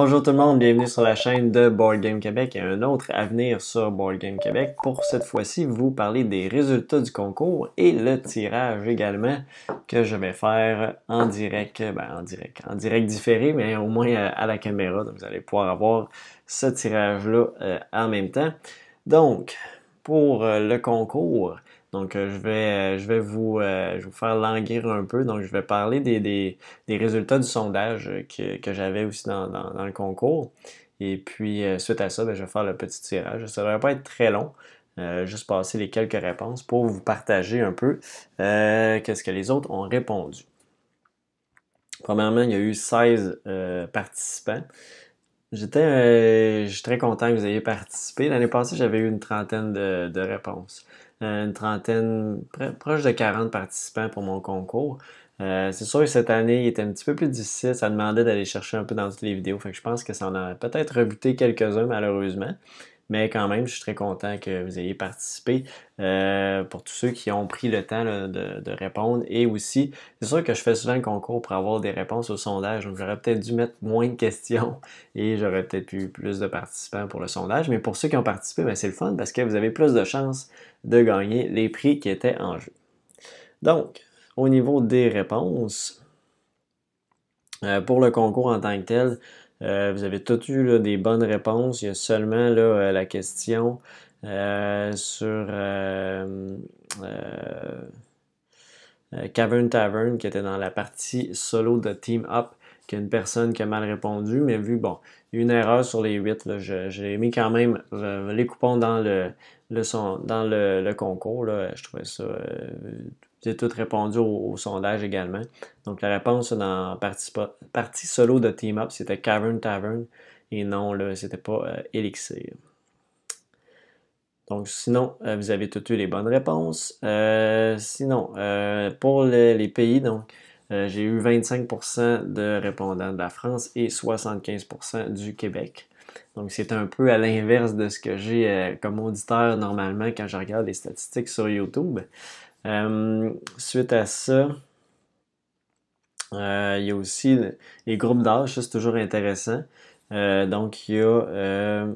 Bonjour tout le monde, bienvenue sur la chaîne de Board Game Québec et un autre avenir sur Board Game Québec. Pour cette fois-ci, vous parler des résultats du concours et le tirage également que je vais faire en direct, ben, en direct, en direct différé, mais au moins euh, à la caméra, vous allez pouvoir avoir ce tirage-là euh, en même temps. Donc, pour euh, le concours, donc, euh, euh, euh, je, vais, vous, faire languir un peu. Donc, je vais parler des, résultats du sondage que, j'avais aussi dans, le concours. Et puis, suite à ça, ben, je vais faire le petit tirage. Ça ne devrait pas être très long. juste passer les quelques réponses pour vous partager un peu qu'est-ce que les autres ont répondu. Premièrement, il y a eu 16 participants. J'étais, je suis très content que vous ayez participé. L'année passée, j'avais eu une trentaine de réponses. Euh, une trentaine, proche de 40 participants pour mon concours. Euh, c'est sûr que cette année, il était un petit peu plus difficile. Ça demandait d'aller chercher un peu dans toutes les vidéos. Fait je pense que ça en a peut-être rebuté quelques-uns, malheureusement. Mais quand même, je suis très content que vous ayez participé euh, pour tous ceux qui ont pris le temps de, répondre. Et aussi, c'est sûr que je fais souvent le concours pour avoir des réponses au sondage. Donc, j'aurais peut-être dû mettre moins de questions et j'aurais peut-être eu plus de participants pour le sondage. Mais pour ceux qui ont participé, ben, c'est le fun parce que vous avez plus de chances de gagner les prix qui étaient en jeu. Donc, au niveau des réponses, euh, pour le concours en tant que tel, euh, vous avez tous eu des bonnes réponses. Il y a seulement euh, la question euh, sur Cavern Tavern qui était dans la partie solo de Team Up une personne qui a mal répondu, mais vu, bon, une erreur sur les huit, j'ai mis quand même les coupons dans le, le dans le, concours. Là, je trouvais ça. Euh, j'ai tout répondu au, sondage également. Donc, la réponse dans partie, partie solo de Team Up, c'était Cavern Tavern et non, là, c'était pas euh, Elixir. Donc, sinon, euh, vous avez toutes eu les bonnes réponses. sinon, pour les pays, donc, euh, j'ai eu 25% de répondants de la France et 75% du Québec. Donc c'est un peu à l'inverse de ce que j'ai euh, comme auditeur normalement quand je regarde les statistiques sur YouTube. Euh, suite à ça, il y a aussi les groupes d'âge, c'est toujours intéressant. donc il y a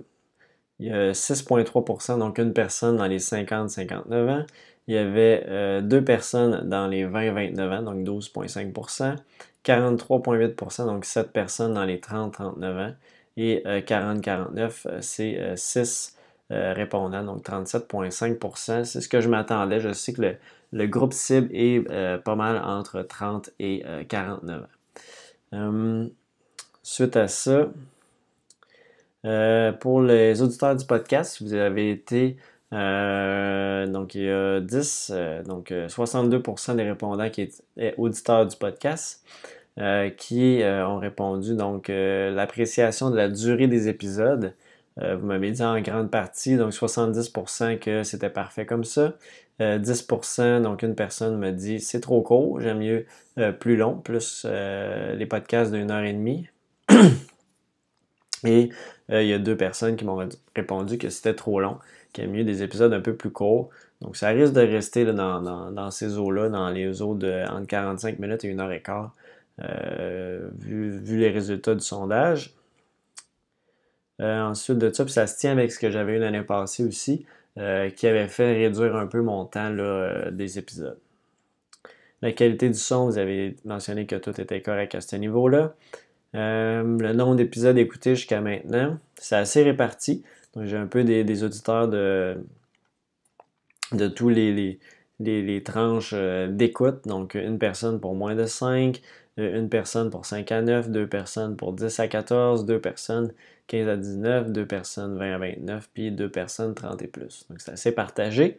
6,3%, donc une personne dans les 50-59 ans il y avait euh, deux personnes dans les 20-29 ans, donc 12,5 43,8 donc 7 personnes dans les 30-39 ans. Et 40-49, euh, euh, c'est 6 répondants, donc 37,5 C'est ce que je m'attendais. Je sais que le, le groupe cible est pas mal entre 30 et 49 ans. Hum, suite à ça, pour les auditeurs du podcast, si vous avez été euh, donc, il y a 10, euh, donc 62% euh, des répondants qui étaient auditeurs du podcast qui ont répondu. Donc, l'appréciation de la durée des épisodes, vous m'avez dit en grande partie, donc 70% que c'était parfait comme ça. 10%, donc une personne me dit c'est trop court, j'aime mieux plus long, plus les podcasts d'une heure et demie. Et euh, il y a deux personnes qui m'ont répondu que c'était trop long, qu'il y a mieux des épisodes un peu plus courts. Donc ça risque de rester dans, ces eaux-là, dans les eaux de entre 45 minutes et 1 heure et quart, euh, vu, les résultats du sondage. Euh, ensuite de ça, ça se tient avec ce que j'avais eu l'année passée aussi, qui avait fait réduire un peu mon temps des épisodes. La qualité du son, vous avez mentionné que tout était correct à ce niveau-là. Euh, le nombre d'épisodes écoutés jusqu'à maintenant, c'est assez réparti. Donc j'ai un peu des, auditeurs de, de tous les, tranches euh, d'écoute. Donc une personne pour moins de 5, euh, une personne pour 5 à 9, deux personnes pour 10 à 14, deux personnes 15 à 19, deux personnes 20 à 29, puis deux personnes 30 et plus. Donc c'est assez partagé.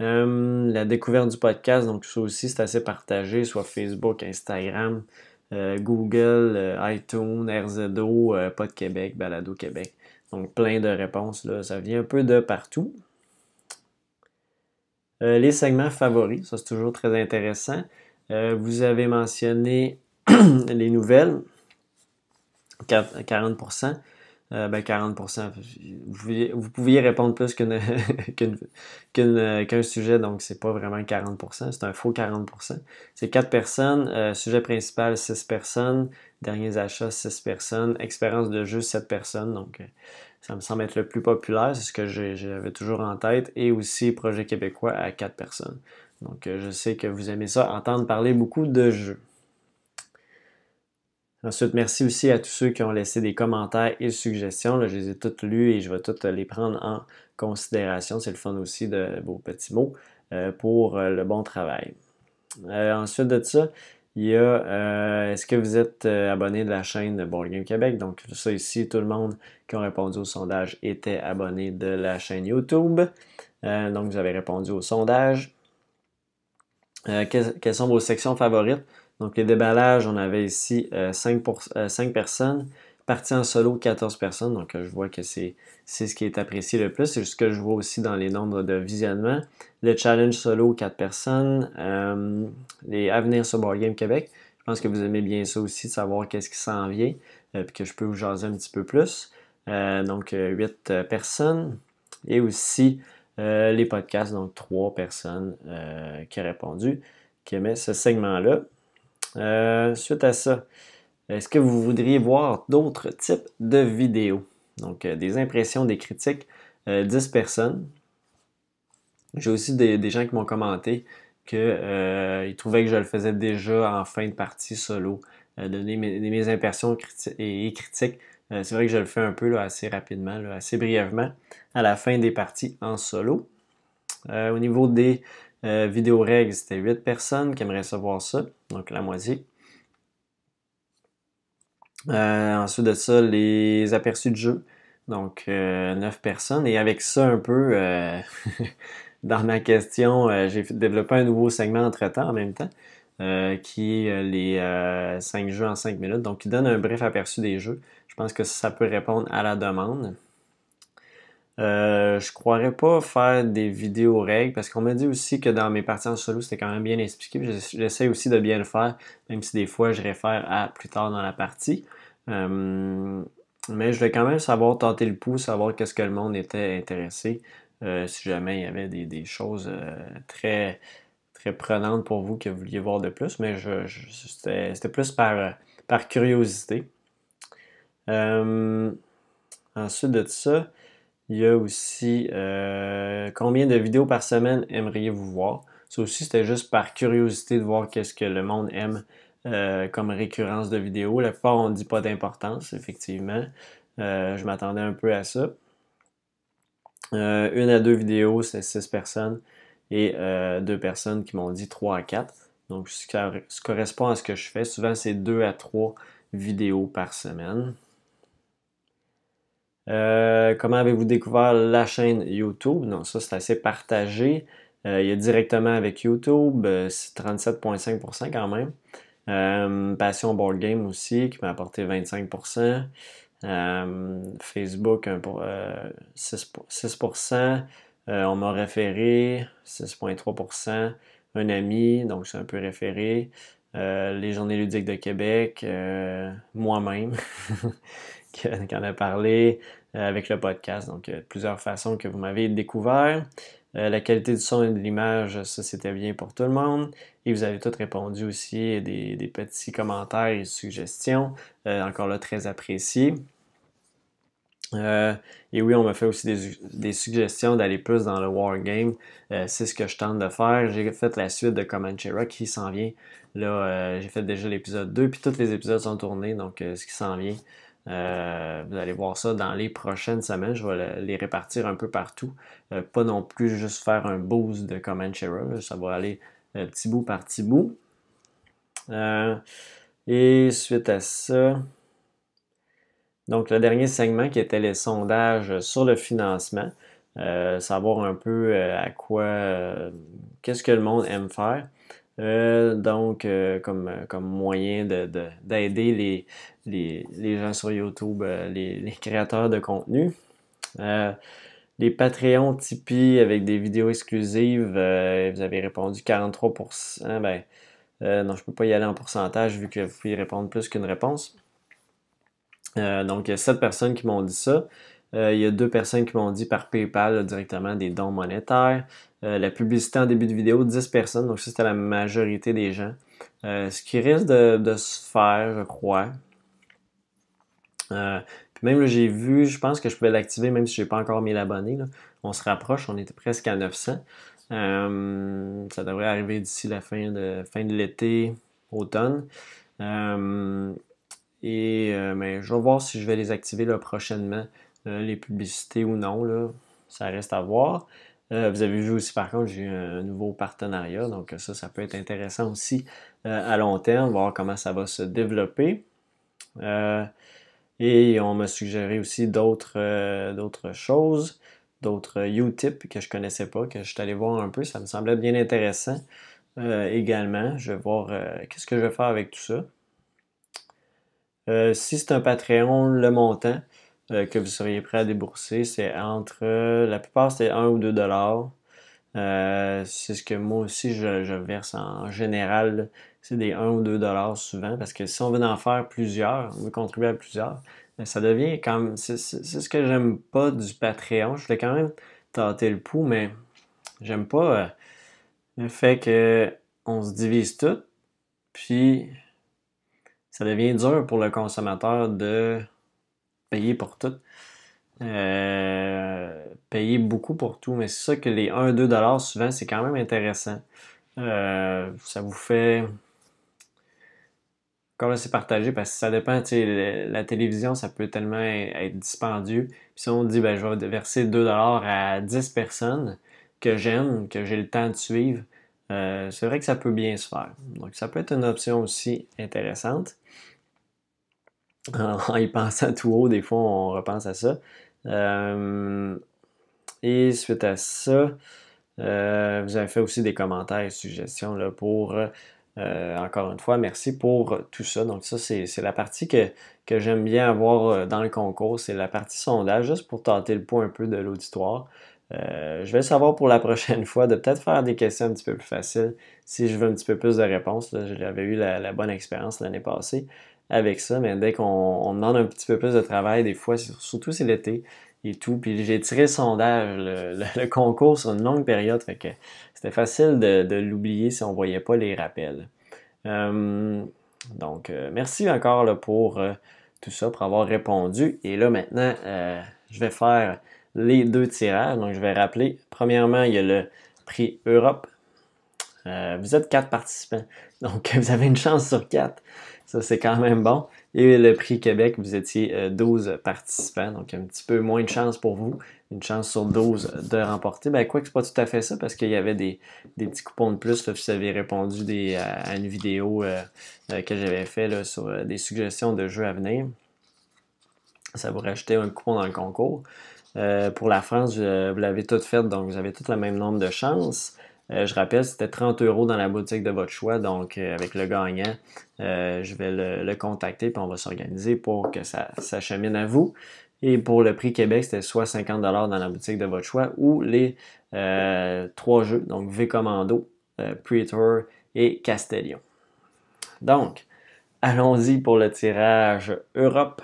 la découverte du podcast, donc ça aussi c'est assez partagé, soit Facebook, Instagram, euh, Google, euh, iTunes, RZO, euh, Pas de Québec, Balado Québec. Donc plein de réponses, ça vient un peu de partout. les segments favoris, ça c'est toujours très intéressant. vous avez mentionné les nouvelles, 40%. Euh, ben 40%. Vous pouviez, répondre plus qu'un sujet, donc c'est pas vraiment 40%, c'est un faux 40%. C'est 4 personnes, euh, sujet principal 6 personnes, derniers achats 6 personnes, expérience de jeu 7 personnes, donc euh, ça me semble être le plus populaire, c'est ce que j'avais toujours en tête, et aussi projet québécois à 4 personnes. Donc je sais que vous aimez ça, entendre parler beaucoup de jeux. Ensuite, merci aussi à tous ceux qui ont laissé des commentaires et suggestions. je les ai toutes lues et je vais toutes les prendre en considération. C'est le fun aussi de vos petits mots euh, pour euh, le bon travail. Euh, ensuite de ça, il y a est-ce que vous êtes abonné de la chaîne Board Game Québec? Donc ça ici, tout le monde qui a répondu au sondage était abonné de la chaîne YouTube. donc vous avez répondu au sondage. quelles sont vos sections favorites? Donc, les déballages, on avait ici 5, euh, euh, personnes. Partie en solo, 14 personnes. Donc, euh, je vois que c'est ce qui est apprécié le plus. C'est ce que je vois aussi dans les nombres de visionnements. Le challenge solo, 4 personnes. les avenirs sur Board Game Québec. Je pense que vous aimez bien ça aussi, de savoir qu'est-ce qui s'en vient, puis que je peux vous jaser un petit peu plus. donc, 8 personnes. Et aussi les podcasts, donc 3 personnes qui ont répondu, qui aimaient ce segment-là. Euh, suite à ça, est-ce que vous voudriez voir d'autres types de vidéos? Donc, euh, des impressions, des critiques, 10 euh, personnes. J'ai aussi des, gens qui m'ont commenté qu'ils trouvaient que je le faisais déjà en fin de partie solo, donner mes, impressions et, critiques. C'est vrai que je le fais un peu assez rapidement, assez brièvement, à la fin des parties en solo. au niveau des euh, vidéo règle, c'était 8 personnes qui aimeraient savoir ça, donc la moitié. Euh, ensuite de ça, les aperçus de jeu, donc 9 euh, personnes. Et avec ça, un peu, dans ma question, j'ai développé un nouveau segment entre-temps en même temps, qui est les 5 jeux en 5 minutes, donc qui donne un bref aperçu des jeux. Je pense que ça peut répondre à la demande je euh, je croirais pas faire des vidéos règles parce qu'on m'a dit aussi que dans mes parties en solo, c'était quand même bien expliqué. J'essaie aussi de bien le faire, même si des fois je réfère à plus tard dans la partie. Euh, mais je vais quand même savoir tenter le pouce savoir qu'est-ce que le monde était intéressé. Euh, si jamais il y avait des, choses très, prenantes pour vous que vous vouliez voir de plus, mais je, c'était plus par, par curiosité. ensuite de ça, il y a aussi euh, combien de vidéos par semaine aimeriez-vous voir? Ça aussi, c'était juste par curiosité de voir qu'est-ce que le monde aime euh, comme récurrence de vidéos. La plupart, on ne dit pas d'importance, effectivement. Euh, je m'attendais un peu à ça. une à deux vidéos, c'est six personnes. Et deux personnes qui m'ont dit trois à quatre. Donc, ce correspond à ce que je fais. Souvent, c'est deux à trois vidéos par semaine. Euh, comment avez-vous découvert la chaîne YouTube? Non, ça c'est assez partagé. Euh, il y a directement avec YouTube, euh, c'est 37,5% quand même. Passion Board Game aussi, qui m'a apporté 25%. Facebook, 6%. 6% on m'a référé, 6,3%. Un ami, donc c'est un peu référé. les Journées ludiques de Québec, moi-même. Euh, qu'on a parlé euh, avec le podcast. Donc, plusieurs façons que vous m'avez découvert. Euh, la qualité du son et de l'image, ça c'était bien pour tout le monde. Et vous avez tous répondu aussi des, des petits commentaires et suggestions, encore là très apprécié et oui, on m'a fait aussi des, suggestions d'aller plus dans le wargame. c'est ce que je tente de faire. J'ai fait la suite de Rock qui s'en vient. Là, j'ai fait déjà l'épisode 2, puis tous les épisodes sont tournés, donc ce qui s'en vient, euh, vous allez voir ça dans les prochaines semaines. Je vais les répartir un peu partout. Euh, pas non plus juste faire un boost de Comment Ça va aller euh, petit bout par petit bout. et suite à ça, donc le dernier segment qui était les sondages sur le financement. savoir un peu à quoi, qu'est-ce que le monde aime faire. Euh, donc, euh, euh, comme, moyen d'aider les, gens sur YouTube, les, créateurs de contenu. les Patreons Tipeee avec des vidéos exclusives, vous avez répondu 43%. Ben, non, je ne peux pas y aller en pourcentage vu que vous pouvez répondre plus qu'une réponse. donc, il y a 7 personnes qui m'ont dit ça. Euh, il y a deux personnes qui m'ont dit par PayPal directement des dons monétaires. Euh, la publicité en début de vidéo, 10 personnes, donc c'était la majorité des gens. Euh, ce qui risque de, se faire, je crois. puis même là j'ai vu, je pense que je pouvais l'activer même si je n'ai pas encore mis l'abonné. On se rapproche, on était presque à 900. ça devrait arriver d'ici la fin de, fin de l'été, automne. et je vais voir si je vais les activer prochainement. Euh, les publicités ou non, là, ça reste à voir. Euh, vous avez vu aussi, par contre, j'ai un nouveau partenariat, donc ça, ça peut être intéressant aussi euh, à long terme, voir comment ça va se développer. et on m'a suggéré aussi d'autres choses, d'autres UTIP que je ne connaissais pas, que je suis allé voir un peu, ça me semblait bien intéressant également. Je vais voir qu'est-ce que je vais faire avec tout ça. si c'est un Patreon, le montant, euh, que vous seriez prêt à débourser, c'est entre, la plupart c'est 1 ou 2 dollars. Euh, c'est ce que moi aussi je, verse en général, c'est des 1 ou 2 dollars souvent, parce que si on veut en faire plusieurs, on veut contribuer à plusieurs, ben, ça devient comme... c'est ce que j'aime pas du Patreon. Je voulais quand même tenter le pouls, mais j'aime pas euh, le fait qu'on se divise tout, puis ça devient dur pour le consommateur de payer pour tout. Euh, payer beaucoup pour tout, mais c'est ça que les 1-2$ souvent, c'est quand même intéressant. Euh, ça vous fait. Encore là, c'est partagé parce que ça dépend. La, la télévision, ça peut tellement être dispendieux. si on dit, ben, je vais verser 2$ dollars à 10 personnes que j'aime, que j'ai le temps de suivre, euh, c'est vrai que ça peut bien se faire. Donc, ça peut être une option aussi intéressante en y pensant tout haut, des fois, on repense à ça. Euh, et suite à ça, euh, vous avez fait aussi des commentaires et suggestions là, pour, euh, encore une fois, merci pour tout ça. Donc ça, c'est la partie que, j'aime bien avoir dans le concours, c'est la partie sondage, juste pour tenter le point un peu de l'auditoire. je vais savoir pour la prochaine fois de peut-être faire des questions un petit peu plus faciles si je veux un petit peu plus de réponses. J'avais eu la, bonne expérience l'année passée avec ça, mais dès qu'on demande un petit peu plus de travail, des fois, surtout c'est l'été et tout, puis j'ai tiré le sondage, le, concours sur une longue période, fait que c'était facile de, l'oublier si on voyait pas les rappels. Euh, donc, euh, merci encore pour euh, tout ça, pour avoir répondu. Et là, maintenant, je vais faire les deux tirages. Donc, je vais rappeler, premièrement, il y a le prix Europe. vous êtes quatre participants, donc vous avez une chance sur quatre ça, c'est quand même bon. Et le prix Québec, vous étiez 12 euh, participants, donc un petit peu moins de chance pour vous, une chance sur 12 de remporter. Ben, quoi que ce pas tout à fait ça, parce qu'il y avait des, petits coupons de plus. vous avez répondu à, une vidéo euh, euh, que j'avais faite sur des suggestions de jeux à venir. Ça vous rachetait un coupon dans le concours. pour la France, vous l'avez tout faite, donc vous avez tout le même nombre de chances. Euh, je rappelle, c'était 30 euros dans la boutique de votre choix. Donc, euh, avec le gagnant, euh, je vais le, contacter puis on va s'organiser pour que ça, s'achemine chemine à vous. Et pour le prix Québec, c'était soit 50 dans la boutique de votre choix ou les trois jeux, donc V Commando, Pre-Tour et Castellion. Donc, allons-y pour le tirage Europe.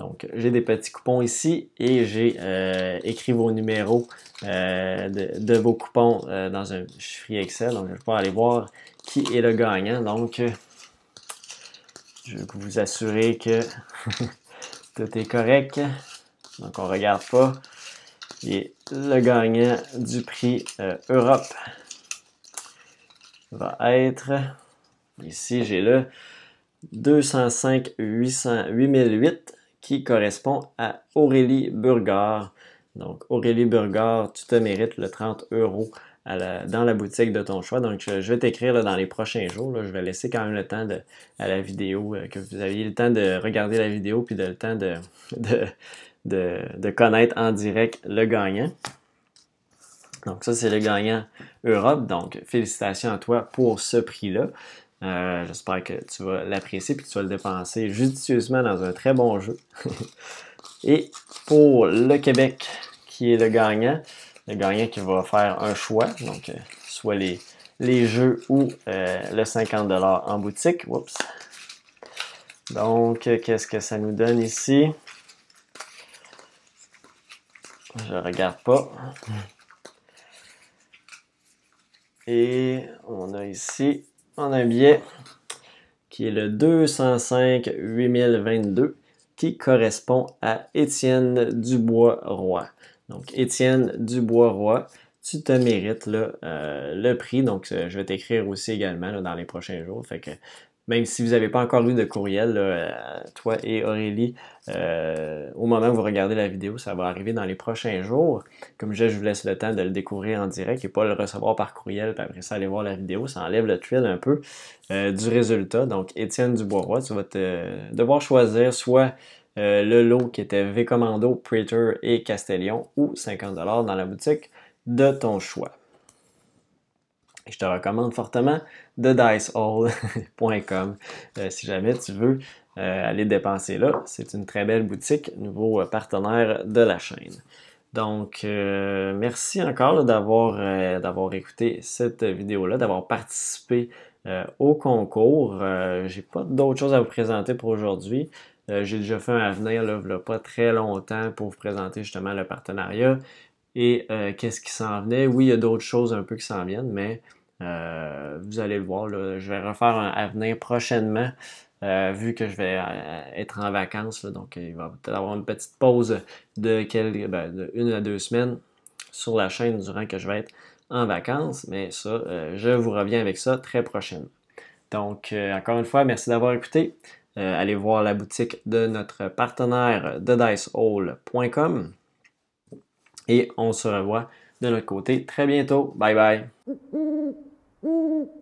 Donc, j'ai des petits coupons ici et j'ai euh, écrit vos numéros euh, de, vos coupons euh, dans un chiffre Excel. Donc, je vais pouvoir aller voir qui est le gagnant. Donc, je vais vous assurer que tout est correct. Donc, on ne regarde pas. Et le gagnant du prix Europe va être, ici j'ai le 205 800, 8008 qui correspond à Aurélie Burgard. Donc, Aurélie Burgard, tu te mérites le 30 euros dans la boutique de ton choix. Donc, je, vais t'écrire dans les prochains jours. je vais laisser quand même le temps à la vidéo, euh, que vous ayez le temps de regarder la vidéo puis de, le temps de, de connaître en direct le gagnant. Donc, ça, c'est le gagnant Europe. Donc, félicitations à toi pour ce prix-là. Euh, j'espère que tu vas l'apprécier et que tu vas le dépenser judicieusement dans un très bon jeu. et pour le Québec, qui est le gagnant, le gagnant qui va faire un choix, donc euh, soit les, les, jeux ou euh, le 50$ en boutique. Oups. Donc, qu'est-ce que ça nous donne ici? Je regarde pas. Et on a ici en un billet qui est le 205 8022 qui correspond à Étienne Dubois-Roy. Donc Étienne Dubois-Roy, tu te mérites euh, le prix. Donc euh, je vais t'écrire aussi également dans les prochains jours. Fait que même si vous n'avez pas encore lu de courriel, euh, toi et Aurélie, euh, au moment où vous regardez la vidéo, ça va arriver dans les prochains jours. Comme je, je vous laisse le temps de le découvrir en direct et pas le recevoir par courriel, puis après ça, aller voir la vidéo, ça enlève le thrill un peu euh, du résultat. Donc, Étienne dubois tu vas devoir choisir soit le lot qui était V-Commando, Prater et Castellion ou 50$ dans la boutique de ton choix je te recommande fortement thedicehall.com euh, si jamais tu veux euh, aller dépenser là. C'est une très belle boutique, nouveau euh, partenaire de la chaîne. Donc, merci encore d'avoir, d'avoir écouté cette vidéo-là, d'avoir participé au concours. j'ai pas d'autres choses à vous présenter pour aujourd'hui. j'ai déjà fait un avenir, là, pas très longtemps, pour vous présenter justement le partenariat et qu'est-ce qui s'en venait. Oui, il y a d'autres choses un peu qui s'en viennent, mais euh, vous allez le voir, je vais refaire un avenir prochainement. Euh, vu que je vais euh, être en vacances, donc il va peut-être avoir une petite pause de, quelques, ben, une à deux semaines sur la chaîne durant que je vais être en vacances, mais ça, je vous reviens avec ça très prochainement. Donc, encore une fois, merci d'avoir écouté. allez voir la boutique de notre partenaire de DiceHall.com et on se revoit de notre côté très bientôt. Bye bye! Ooh.